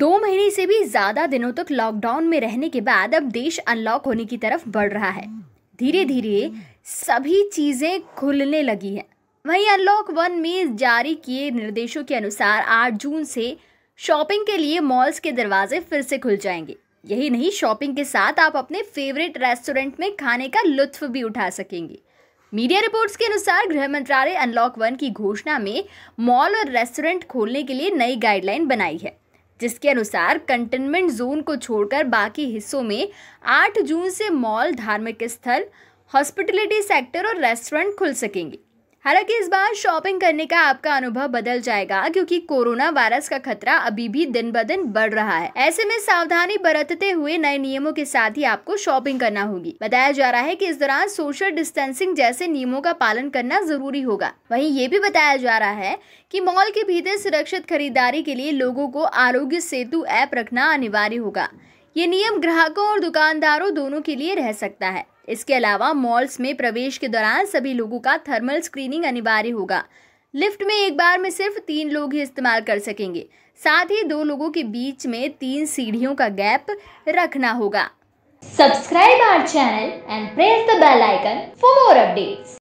दो महीने से भी ज़्यादा दिनों तक लॉकडाउन में रहने के बाद अब देश अनलॉक होने की तरफ बढ़ रहा है धीरे धीरे सभी चीज़ें खुलने लगी हैं वहीं अनलॉक वन में जारी किए निर्देशों के अनुसार 8 जून से शॉपिंग के लिए मॉल्स के दरवाजे फिर से खुल जाएंगे यही नहीं शॉपिंग के साथ आप अपने फेवरेट रेस्टोरेंट में खाने का लुत्फ भी उठा सकेंगे मीडिया रिपोर्ट्स के अनुसार गृह मंत्रालय अनलॉक वन की घोषणा में मॉल और रेस्टोरेंट खोलने के लिए नई गाइडलाइन बनाई है जिसके अनुसार कंटेनमेंट जोन को छोड़कर बाकी हिस्सों में 8 जून से मॉल धार्मिक स्थल हॉस्पिटलिटी सेक्टर और रेस्टोरेंट खुल सकेंगे हालांकि इस बार शॉपिंग करने का आपका अनुभव बदल जाएगा क्योंकि कोरोना वायरस का खतरा अभी भी दिन ब दिन बढ़ रहा है ऐसे में सावधानी बरतते हुए नए नियमों के साथ ही आपको शॉपिंग करना होगी बताया जा रहा है कि इस दौरान सोशल डिस्टेंसिंग जैसे नियमों का पालन करना जरूरी होगा वहीं ये भी बताया जा रहा है कि मॉल के भीतर सुरक्षित खरीदारी के लिए लोगों को आरोग्य सेतु ऐप रखना अनिवार्य होगा ये नियम ग्राहकों और दुकानदारों दोनों के लिए रह सकता है इसके अलावा मॉल्स में प्रवेश के दौरान सभी लोगों का थर्मल स्क्रीनिंग अनिवार्य होगा लिफ्ट में एक बार में सिर्फ तीन लोग ही इस्तेमाल कर सकेंगे साथ ही दो लोगों के बीच में तीन सीढ़ियों का गैप रखना होगा subscribe our channel and press the bell icon for more updates